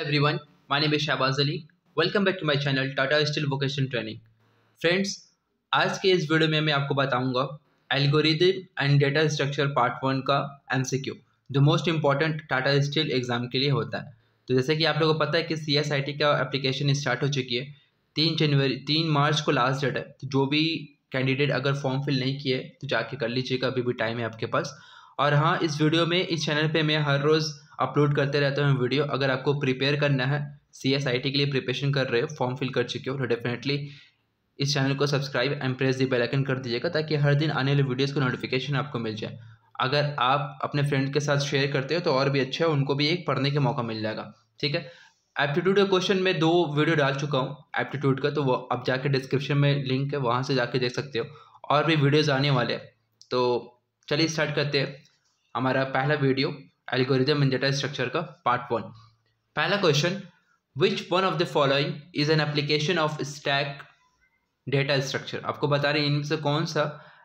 everyone, my name is Shahbaz Ali. Welcome back to my channel Tata Steel Vocation Training. Friends, आज के इस video में मैं आपको बताऊंगा algorithm and data structure part one का एमसीक्यू जो most important Tata Steel exam के लिए होता है तो जैसे कि आप लोगों को पता है कि सी एस आई टी का एप्लीकेशन स्टार्ट हो चुकी है तीन जनवरी तीन मार्च को लास्ट डेट है तो जो भी कैंडिडेट अगर फॉर्म फिल नहीं किए तो जाके कर लीजिएगा अभी भी टाइम है आपके पास और हाँ इस वीडियो में इस चैनल पर मैं हर रोज़ अपलोड करते रहता हूँ वीडियो अगर आपको प्रिपेयर करना है सी एस आई टी के लिए प्रिपरेशन कर रहे हो फॉर्म फिल कर चुके हो तो डेफिनेटली इस चैनल को subscribe and press the bell icon कर दीजिएगा ताकि हर दिन आने वाले वीडियोज़ का नोटिफिकेशन आपको मिल जाए अगर आप अपने फ्रेंड के साथ शेयर करते हो तो और भी अच्छा है उनको भी एक पढ़ने का मौका मिल जाएगा ठीक है एप्टीट्यूड के क्वेश्चन में दो वीडियो डाल चुका हूँ एप्टीट्यूड का तो वो आप जाके डिस्क्रिप्शन में लिंक है वहाँ से जाके देख सकते हो और भी वीडियोज़ आने वाले हैं तो चलिए स्टार्ट करते हैं हमारा पहला video algorithm in data structure का पार्ट वन पहला question which one of the following is an application of stack data structure आपको बता रहे हैं इनमें से कौन सा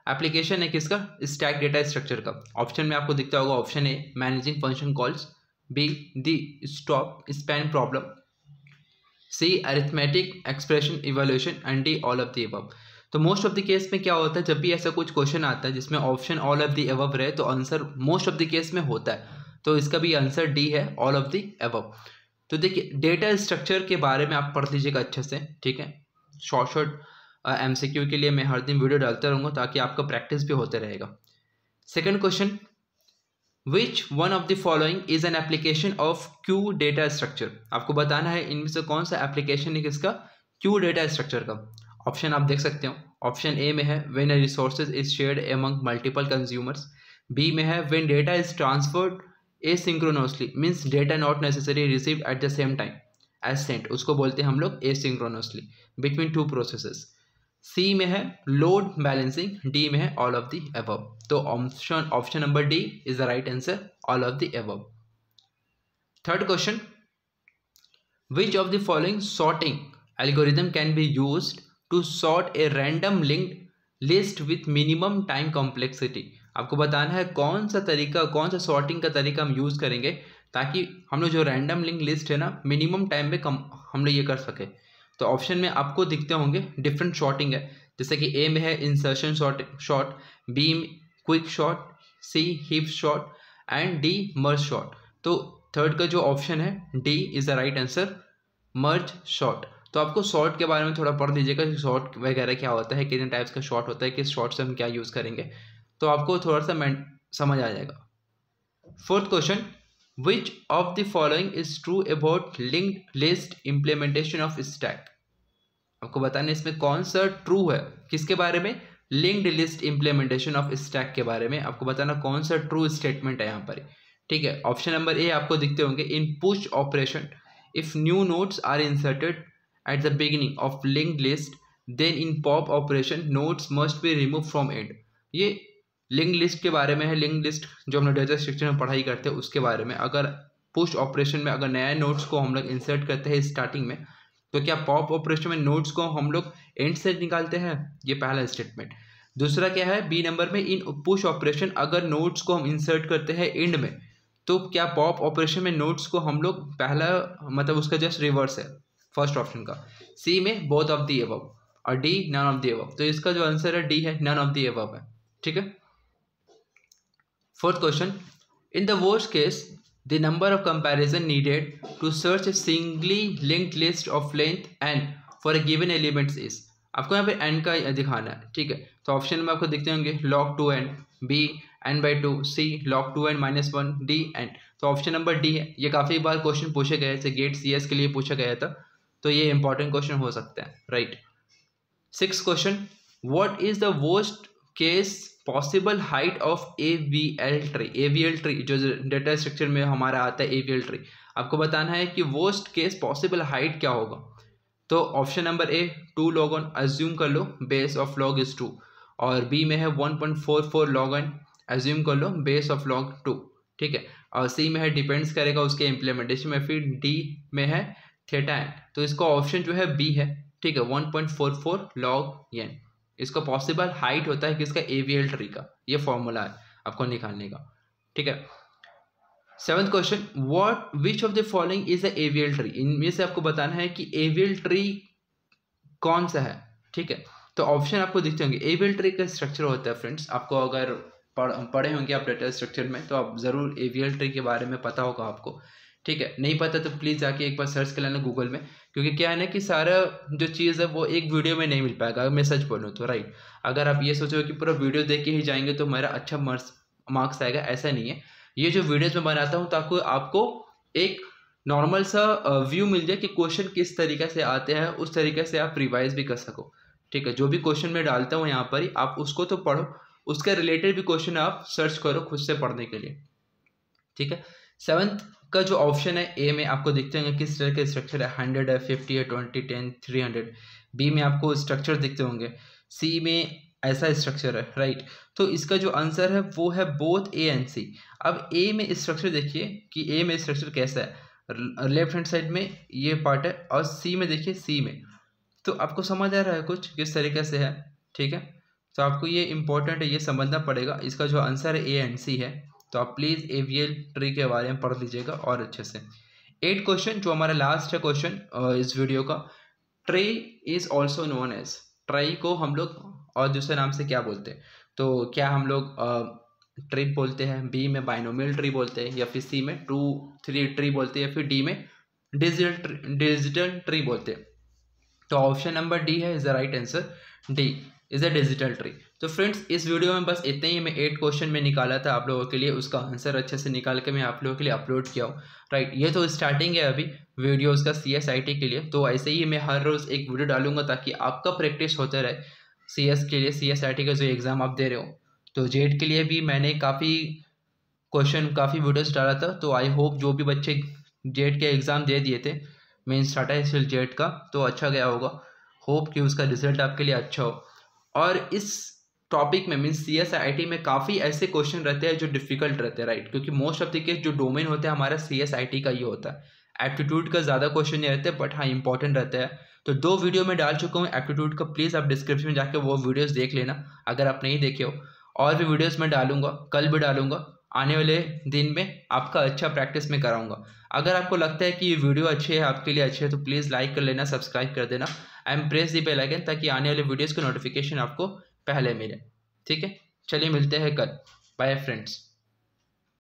एप्लीकेशन है किसका स्टैक डेटा स्ट्रक्चर का ऑप्शन में आपको दिखता होगा option A managing function calls B the stop span problem C arithmetic expression evaluation and D all of the above तो मोस्ट ऑफ द केस में क्या होता है जब भी ऐसा कुछ क्वेश्चन आता है जिसमें option all of the above रहे तो answer most of the case में होता है तो इसका भी आंसर डी है ऑल ऑफ दी एव तो देखिए डेटा स्ट्रक्चर के बारे में आप पढ़ लीजिएगा अच्छे से ठीक है short short M C Q के लिए मैं हर दिन वीडियो डालता रहूँगा ताकि आपका प्रैक्टिस भी होते रहेगा second question which one of the following is an application of queue data structure आपको बताना है इनमें से कौन सा एप्लीकेशन है किसका क्यू डेटा स्ट्रक्चर का ऑप्शन आप देख सकते हो ऑप्शन ए में है when resources is shared among multiple consumers B में है when data is transferred asynchronously means data not necessary receive at the same time as sent उसको बोलते हैं हम लोग asynchronously between two process C में है लोड बैलेंसिंग डी में है ऑल ऑफ द एवब तो option option number D is the right answer all of the above third question which of the following sorting algorithm can be use to sort a random link list with minimum time complexity आपको बताना है कौन सा तरीका कौन सा sorting का तरीका हम यूज़ करेंगे ताकि हम लोग जो रैंडम लिंक लिस्ट है ना मिनिमम टाइम में कम हम लोग ये कर सके तो ऑप्शन में आपको दिखते होंगे डिफरेंट शॉर्टिंग है जैसे कि ए में है इंसर्शन शॉर्ट शॉर्ट बी में quick sort C heap sort and D merge sort तो थर्ड का जो ऑप्शन है D is the right answer merge sort तो आपको शॉर्ट के बारे में थोड़ा पढ़ लीजिएगा शॉर्ट वगैरह क्या होता है कितने टाइप्स का शॉर्ट होता है किस शॉर्ट से हम क्या यूज़ करेंगे तो आपको थोड़ा सा समझ आ जाएगा fourth question which of the following is true about linked list implementation of stack आपको बताना इसमें कौन सा ट्रू है किसके बारे में linked list implementation of stack के बारे में आपको बताना कौन सा ट्रू स्टेटमेंट है यहाँ पर ठीक है ऑप्शन नंबर ए आपको दिखते होंगे in push operation if new nodes are inserted at the beginning of linked list then in pop operation nodes must be remove from end ये लिंक लिस्ट के बारे में है लिंक लिस्ट जो हम लोग डेटा स्ट्रक्चर में पढ़ाई करते हैं उसके बारे में अगर पोस्ट ऑपरेशन में अगर नया नोट्स को हम लोग इंसर्ट करते हैं स्टार्टिंग में तो क्या पॉप ऑपरेशन में नोट्स को हम लोग एंड से निकालते हैं ये पहला स्टेटमेंट दूसरा क्या है बी नंबर में इन पुश ऑपरेशन अगर नोट्स को हम इंसर्ट करते हैं एंड में तो क्या पॉप ऑपरेशन में नोट्स को हम लोग पहला मतलब उसका जस्ट रिवर्स है फर्स्ट ऑप्शन का सी में बोथ ऑफ दी एवब और D none of the above तो इसका जो आंसर है डी है नन ऑफ दी एवब है ठीक है fourth question in the worst case the number of comparison needed to search a singly linked list of length n for a given element is आपको यहाँ पे एन का दिखाना है ठीक है तो ऑप्शन में आपको दिखते होंगे log two N B N by two C log two N minus one D N तो ऑप्शन नंबर डी है ये काफ़ी बार क्वेश्चन पूछे गए जैसे गेट सी के लिए पूछा गया था तो ये इंपॉर्टेंट क्वेश्चन हो सकते हैं right six question what is the worst case possible height of A V L tree A V L tree जो डेटा स्ट्रक्चर में हमारा आता है ए वी एल ट्री आपको बताना है कि वोस्ट केस पॉसिबल हाइट क्या होगा तो option number A two log n assume कर लो base of log is two और बी में है one point four four log n assume कर लो बेस ऑफ लॉग टू ठीक है और सी में है डिपेंड्स करेगा उसके इम्प्लीमेंटेशन में फिर डी में है थेटा एन तो इसका ऑप्शन जो है बी है ठीक है one point four four log N इसका पॉसिबल हाइट होता है किसका एवीएल ट्री का ये फॉर्मूला है आपको निकालने का ठीक है seventh question what which of the following is a AVL tree इनमें से आपको बताना है कि एवीएल ट्री कौन सा है ठीक है तो ऑप्शन आपको दिखते होंगे एवीएल ट्री का स्ट्रक्चर होता है फ्रेंड्स आपको अगर पढ़ पढ़े होंगे आप डेटा स्ट्रक्चर में तो आप ज़रूर एवीएल ट्री के बारे में पता होगा आपको ठीक है नहीं पता तो प्लीज़ जाके एक बार सर्च कर लेना गूगल में क्योंकि क्या है ना कि सारा जो चीज़ है वो एक वीडियो में नहीं मिल पाएगा अगर मैं सच बोलूँ तो राइट अगर आप ये सोचो कि पूरा वीडियो देख के ही जाएंगे तो मेरा अच्छा मार्क्स मार्क्स आएगा ऐसा नहीं है ये जो वीडियोज़ में बनाता हूँ ताकि आपको एक नॉर्मल सा व्यू मिल जाए कि क्वेश्चन किस तरीके से आते हैं उस तरीके से आप रिवाइज भी कर सको ठीक है जो भी क्वेश्चन मैं डालता हूँ यहाँ पर ही आप उसको तो पढ़ो उसके रिलेटेड भी क्वेश्चन आप सर्च करो खुद से पढ़ने के लिए ठीक है सेवन्थ का जो ऑप्शन है ए में आपको देखते होंगे किस तरह के स्ट्रक्चर है हंड्रेड है फिफ्टी है twenty ten three hundred B में आपको स्ट्रक्चर दिखते होंगे सी में ऐसा स्ट्रक्चर है राइट तो इसका जो आंसर है वो है बोथ ए एंड सी अब ए में स्ट्रक्चर देखिए कि ए में स्ट्रक्चर कैसा है लेफ्ट हैंड साइड में ये पार्ट है और सी में देखिए सी में तो आपको समझ आ रहा है कुछ किस तरीके से है ठीक है तो आपको ये इंपॉर्टेंट है ये समझना पड़ेगा इसका जो आंसर है ए एंड सी है तो आप please A V L tree के बारे में पढ़ लीजिएगा और अच्छे से एट क्वेश्चन जो हमारा लास्ट है क्वेश्चन इस वीडियो का tree is also known as trie को हम लोग और दूसरे नाम से क्या बोलते हैं तो क्या हम लोग ट्री बोलते हैं बी में बाइनोमियल ट्री बोलते हैं या फिर सी में टू थ्री ट्री बोलते हैं या फिर डी में डिजिटल डिजिटल ट्री बोलते हैं तो ऑप्शन नंबर डी है is the right answer D is a digital tree तो फ्रेंड्स इस वीडियो में बस इतने ही मैं एट क्वेश्चन में निकाला था आप लोगों के लिए उसका आंसर अच्छे से निकाल के मैं आप लोगों के लिए अपलोड किया हूँ राइट ये तो स्टार्टिंग है अभी वीडियोज़ का सी के लिए तो ऐसे ही मैं हर रोज़ एक वीडियो डालूंगा ताकि आपका प्रैक्टिस होता रहे सी के लिए सी का जो एग्ज़ाम आप दे रहे हो तो जेट के लिए भी मैंने काफ़ी क्वेश्चन काफ़ी वीडियोज डाला था तो आई होप जो भी बच्चे जेट के एग्ज़ाम दे दिए थे मेन्स टाटा स्टील जेट का तो अच्छा गया होगा होप कि उसका रिजल्ट आपके लिए अच्छा हो और इस टॉपिक में means C S I T में काफ़ी ऐसे क्वेश्चन रहते हैं जो डिफिकल्ट रहते हैं राइट क्योंकि मोस्ट ऑफ द केस जो डोमेन होता है हमारा सी एस आई टी का ये होता है एप्टीट्यूड का ज़्यादा क्वेश्चन नहीं रहते बट हाँ इंपॉर्टेंट रहता है तो दो वीडियो में डाल चुका हूँ एप्टीट्यूड का प्लीज़ आप डिस्क्रिप्शन में जाकर वो वीडियोज़ देख लेना अगर आप नहीं देखे हो और भी वीडियोज़ मैं डालूंगा कल भी डालूंगा आने वाले दिन में आपका अच्छा प्रैक्टिस में कराऊंगा अगर आपको लगता है कि ये वीडियो अच्छे है आपके लिए अच्छे है तो प्लीज़ लाइक कर लेना सब्सक्राइब कर देना एम प्रेस दी बेल आइकन ताकि आने वाले वीडियोज़ का नोटिफिकेशन आपको पहले मिले ठीक है चलिए मिलते हैं कल बाय फ्रेंड्स